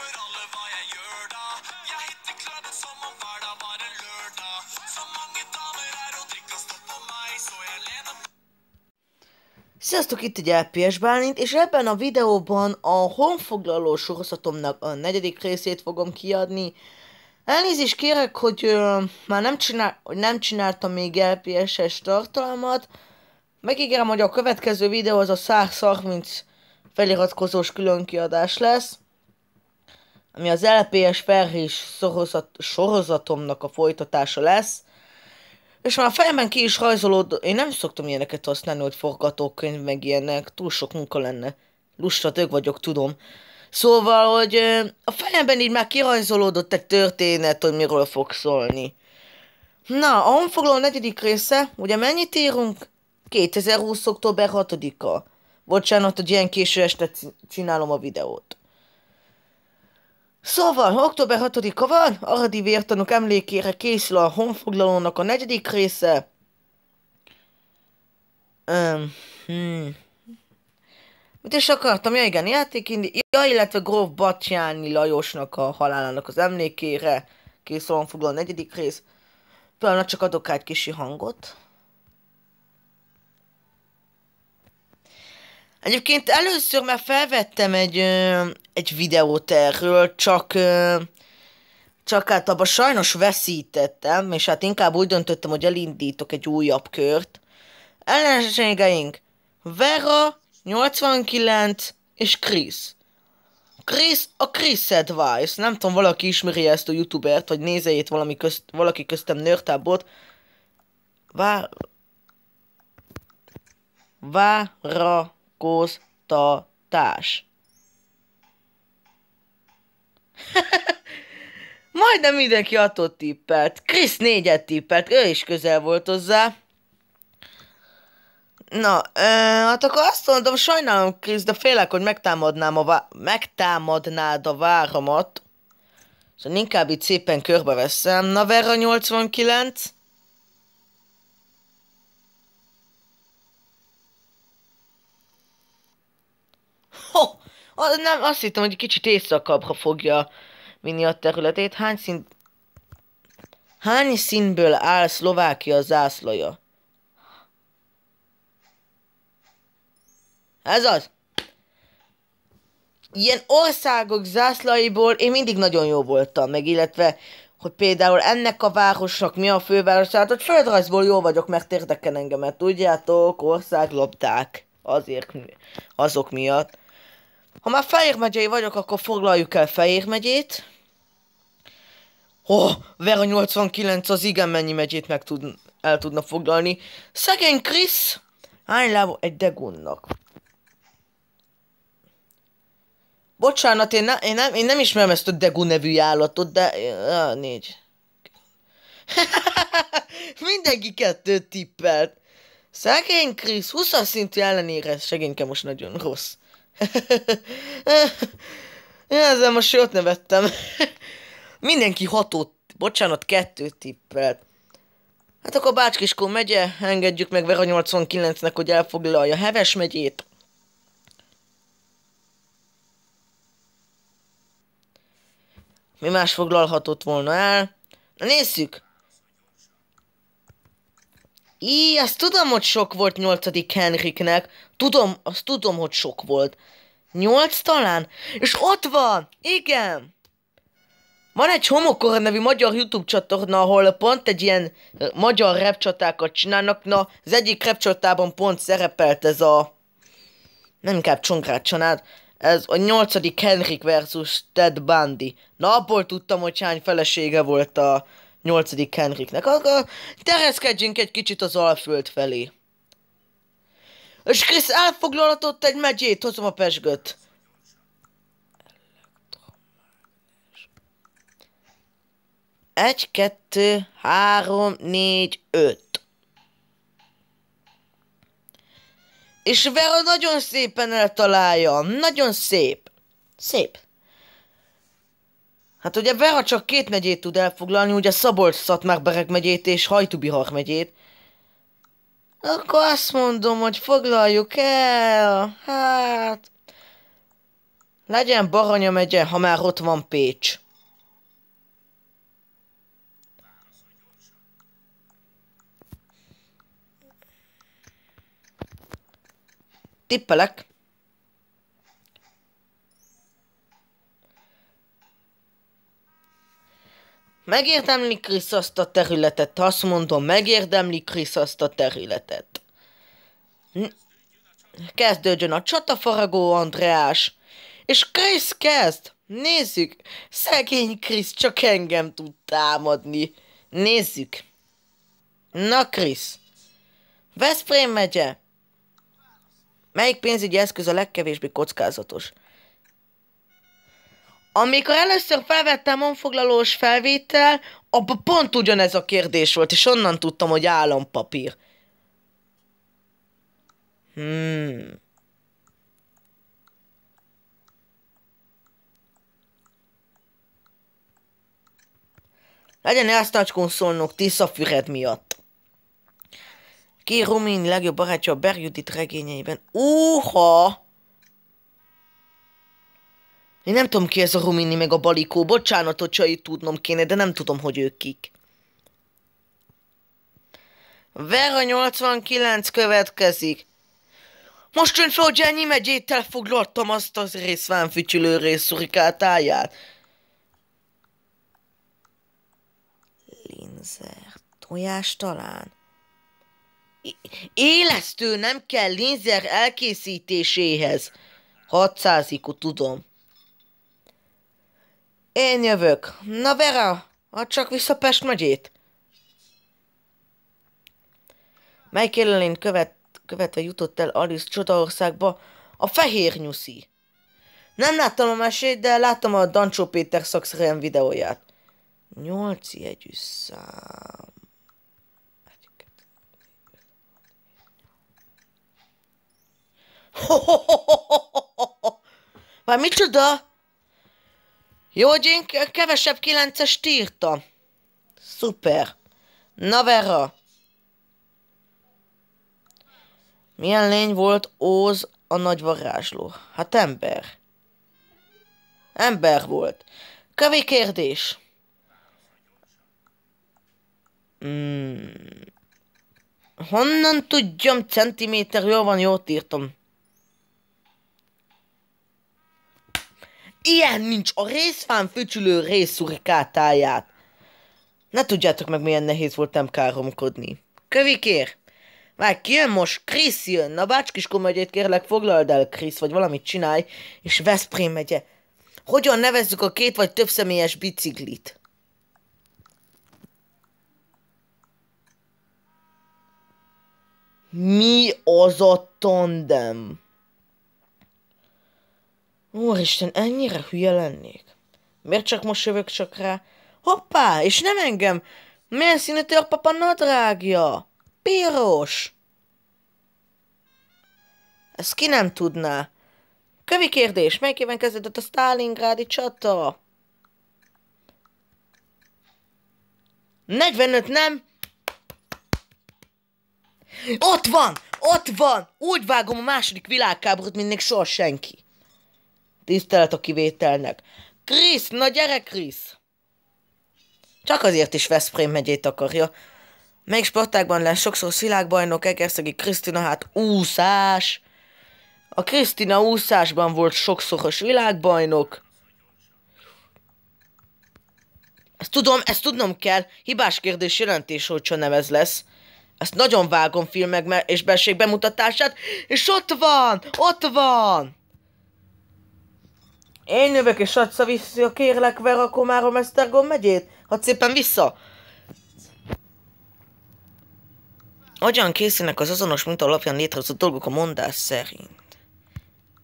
spør alle hva jeg gjør da. Jeg hitter klærne som om hver var en lørdag. Så mange damer her, og de kan på meg, så jeg lener Sziasztok, itt egy LPS Bálint, és ebben a videóban a honfoglaló sorozatomnak a negyedik részét fogom kiadni. Elnézést kérek, hogy ö, már nem, csinál, hogy nem csináltam még LPS-es tartalmat. Megígérem, hogy a következő videó az a 130 feliratkozós különkiadás lesz ami az LPS Ferris szorozat sorozatomnak a folytatása lesz, és már a fejemben ki is rajzolód, én nem szoktam ilyeneket használni, hogy forgatókönyv meg ilyenek, túl sok munka lenne. Lusta tök vagyok, tudom. Szóval, hogy a fejemben így már kirajzolódott egy történet, hogy miről fog szólni. Na, a honfoglaló negyedik része, ugye mennyit írunk? 2020. október 6-a. Bocsánat, hogy ilyen késő este csinálom a videót. Szóval, október 6-a van, Aradi vértanok emlékére készül a honfoglalónak a negyedik része. Um, hmm. Mit is akartam? Ja igen, játékindi... Ja, illetve Gróf Batyányi Lajosnak a halálának az emlékére készül a honfoglaló negyedik rész. Például csak adok egy kisi hangot. Egyébként először már felvettem egy egy videót erről, csak, csak hát abban sajnos veszítettem, és hát inkább úgy döntöttem, hogy elindítok egy újabb kört. Ellenségeink Vera, 89 és Krisz. Chris a Chris Advice. Nem tudom, valaki ismeri ezt a youtubert, vagy nézejét valami közt, valaki köztem nörtábot. Vár... Várakoztatás. Majdnem mindenki adott tippelt. Krisz négyet tippelt, ő is közel volt hozzá. Na, ö, hát akkor azt mondom, sajnálom Krisz, de félek, hogy megtámadnám a vá- megtámadnád a váramat. Szóval inkább itt szépen körbeveszem. Na, Vera 89. Ho! Az, nem, azt hittem, hogy kicsit éjszakabbra fogja vinni a területét. Hány szín Hány színből áll Szlovákia zászlaja? Ez az. Ilyen országok zászlaiból én mindig nagyon jó voltam, meg illetve, hogy például ennek a városnak mi a főváros, tehát hogy földrajzból jó vagyok, mert érdekel engemet, tudjátok, országlopták azért, azok miatt. Ha már Fejér megyei vagyok, akkor foglaljuk el Fejér megyét. Oh, Vera 89 az igen mennyi megyét meg tud, el tudna foglalni. Szegény Krisz! Hány lába egy degunnak. Bocsánat, én, ne, én, nem, én nem ismerem ezt a degun nevű állatot, de... Ah, négy. Mindenki kettő tippelt. Szegény Krisz, 20 szintű ellenére, segényke most nagyon rossz. Ezzel most jót nevettem. Mindenki hatott bocsánat, kettő tippelt. Hát akkor Bácskiskó megye, engedjük meg Vera 89-nek, hogy elfoglalja Heves megyét. Mi más foglalhatott volna el? Na nézzük! Í, azt tudom, hogy sok volt nyolcadik Henriknek. Tudom, azt tudom, hogy sok volt. Nyolc talán? És ott van! Igen! Van egy homokor nevű magyar YouTube csatorna, ahol pont egy ilyen magyar repcsatákat csinálnak. Na, az egyik repcsatában pont szerepelt ez a... Nem inkább Csongrát Ez a nyolcadik Henrik versus Ted Bundy. Na, abból tudtam, hogy hány felesége volt a nyolcadik Henriknek, akkor tereszkedjünk egy kicsit az Alföld felé. És Krisz elfoglalatott egy megyét, hozom a pesgöt. Egy, kettő, három, négy, öt. És Vera nagyon szépen eltalálja. Nagyon szép. Szép. Hát ugye Vera csak két megyét tud elfoglalni, ugye Szabolcs-Szatmár-Bereg megyét és Hajtubihar megyét. Akkor azt mondom, hogy foglaljuk el, hát... Legyen Baranya megye, ha már ott van Pécs. Tippelek. Megérdemli Krisz azt a területet? Azt mondom, megérdemli Krisz azt a területet. N Kezdődjön a csatafaragó, András! És Krisz kezd! Nézzük! Szegény Krisz csak engem tud támadni. Nézzük! Na Krisz! Veszprém megye! Melyik pénzügyi eszköz a legkevésbé kockázatos? Amikor először felvettem honfoglalós felvétel, abban pont ugyanez a kérdés volt, és onnan tudtam, hogy állampapír. Hmm. Legyen szólnok konszolnok Füred miatt. Ki Rumin legjobb barátja a Berjudit regényeiben. Úha! Uh, én nem tudom ki ez a Rumini meg a Balikó, bocsánatot csai tudnom kéne, de nem tudom, hogy ők kik. Vera 89 következik. Most jön hogy ennyi megyét elfoglaltam azt az rész szurikátáját. Linzer, tojás talán? Élesztő nem kell linzer elkészítéséhez. 600 tudom. Én jövök. Na Vera, Ha csak vissza Pest megyét. Melyik élelén követ, követve jutott el Alice Csodaországba? A fehér nyuszi. Nem láttam a mesét, de láttam a Dancsó Péter szakszerűen videóját. Nyolc jegyű szám. Már micsoda? Jó, Jink, kevesebb kilencest tírta. Szuper. Na, Vera. Milyen lény volt Óz a nagy varázsló? Hát ember. Ember volt. Kövi kérdés. Hmm. Honnan tudjam, centiméter, jól van, jót írtam. Ilyen nincs! A részfán fücsülő részurikátáját! Ne tudjátok meg, milyen nehéz voltam káromkodni. Kövikér! Már ki jön most? Krisz jön! Na bácskis megyét kérlek, foglald el, Krisz, vagy valamit csinálj, és Veszprém megye. Hogyan nevezzük a két vagy több személyes biciklit? Mi az a tandem? Úristen, ennyire hülye lennék. Miért csak most jövök csak rá? Hoppá, és nem engem! Milyen színű törpapa nadrágja? Piros! Ezt ki nem tudná? Kövi kérdés, melyik éven kezdődött a Stalingrádi csata? 45 nem? Ott van! Ott van! Úgy vágom a második világkáborút, mint még soha senki. Tisztelet a kivételnek. Krisz, na gyere Krisz! Csak azért is Veszprém megyét akarja. Még sportágban lesz sokszor világbajnok Egerszegi Krisztina, hát úszás. A Krisztina úszásban volt sokszoros világbajnok. Ezt tudom, ezt tudnom kell. Hibás kérdés jelentés, hogyha nem ez lesz. Ezt nagyon vágom filmek és belség bemutatását, és ott van, ott van! Én jövök és adsz vissza, kérlek, ver a Komárom Esztergom megyét. Hadd szépen vissza! Hogyan készülnek az azonos minta alapján létrehozott dolgok a mondás szerint?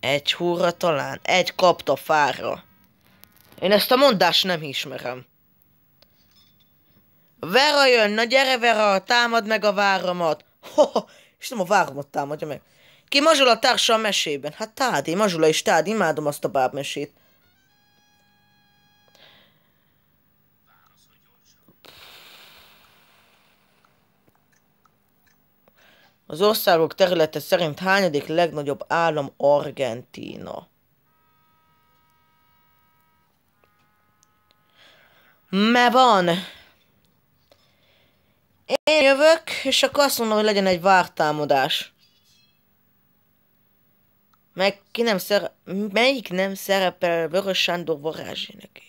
Egy húra talán, egy kapta fára. Én ezt a mondást nem ismerem. Vera jön, na gyere Vera, támad meg a Ho, ho, és nem a váromat támadja meg. Ki a társa a mesében? Hát Tádi, mazsula is Tádi, imádom azt a bábmesét. Az országok területe szerint hányadik legnagyobb állam Argentína? Me van! Én jövök, és akkor azt mondom, hogy legyen egy vártámadás. Meg ki nem szere... Melyik nem szerepel Vörös Sándor varázsénekében?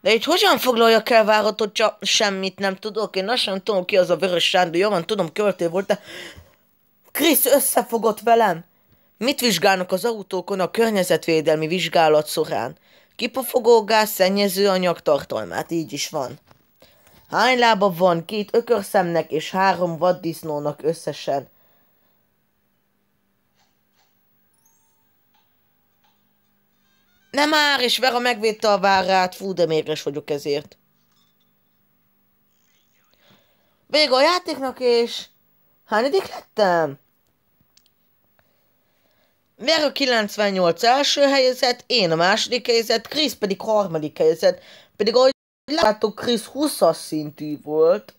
De itt hogyan foglaljak el váratot, csak semmit nem tudok. Én lassan tudom ki az a Vörös Sándor. Jó van, tudom, költő volt, de... Krisz összefogott velem. Mit vizsgálnak az autókon a környezetvédelmi vizsgálat során? Kipofogó gáz, szennyező anyag tartalmát, így is van. Hány lába van? Két ökörszemnek és három vaddisznónak összesen. Nem már, és Vera megvédte a várát. Fú, de mérges vagyok ezért. Vége a játéknak, és... Hányadik lettem? Vera 98 első helyezett, én a második helyezett, Krisz pedig harmadik helyezett. Pedig ahogy Látok, Krisz 20-as szintű volt.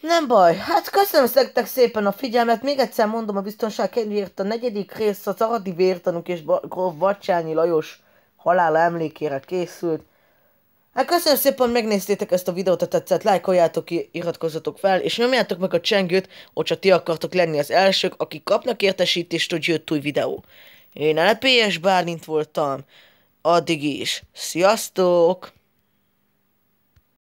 Nem baj, hát köszönöm nektek szépen a figyelmet, még egyszer mondom a biztonság kedvéért a negyedik rész az Aradi Vértanúk és Gróf Vacsányi Lajos halála emlékére készült. Hát köszönöm szépen, hogy megnéztétek ezt a videót, ha tetszett, lájkoljátok, iratkozzatok fel, és nyomjátok meg a csengőt, hogyha ti akartok lenni az elsők, akik kapnak értesítést, hogy jött új videó. Én LPS Bálint voltam. Addig is, sziasztok!